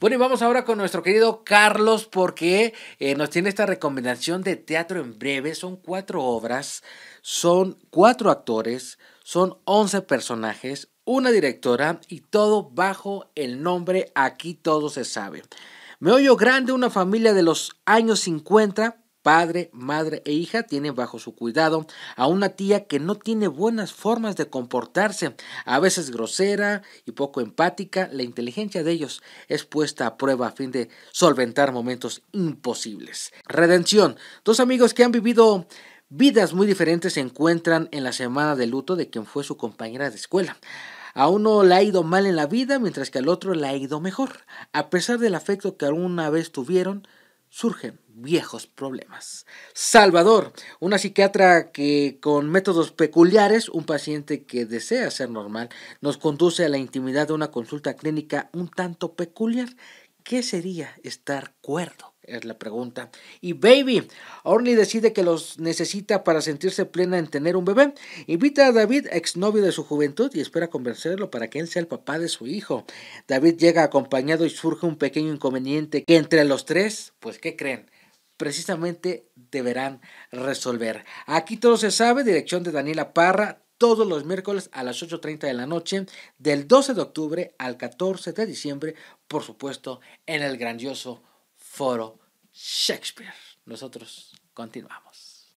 Bueno, y vamos ahora con nuestro querido Carlos porque eh, nos tiene esta recomendación de teatro en breve. Son cuatro obras, son cuatro actores, son once personajes, una directora y todo bajo el nombre Aquí todo se sabe. Me oyo grande, una familia de los años 50 padre, madre e hija tienen bajo su cuidado a una tía que no tiene buenas formas de comportarse, a veces grosera y poco empática, la inteligencia de ellos es puesta a prueba a fin de solventar momentos imposibles. Redención. Dos amigos que han vivido vidas muy diferentes se encuentran en la semana de luto de quien fue su compañera de escuela. A uno le ha ido mal en la vida, mientras que al otro le ha ido mejor. A pesar del afecto que alguna vez tuvieron, surgen viejos problemas. Salvador, una psiquiatra que con métodos peculiares, un paciente que desea ser normal, nos conduce a la intimidad de una consulta clínica un tanto peculiar ¿Qué sería estar cuerdo? Es la pregunta. Y Baby, Orly decide que los necesita para sentirse plena en tener un bebé. Invita a David, exnovio de su juventud, y espera convencerlo para que él sea el papá de su hijo. David llega acompañado y surge un pequeño inconveniente que entre los tres, pues, ¿qué creen? precisamente deberán resolver. Aquí todo se sabe, dirección de Daniela Parra, todos los miércoles a las 8.30 de la noche, del 12 de octubre al 14 de diciembre, por supuesto, en el grandioso foro Shakespeare. Nosotros continuamos.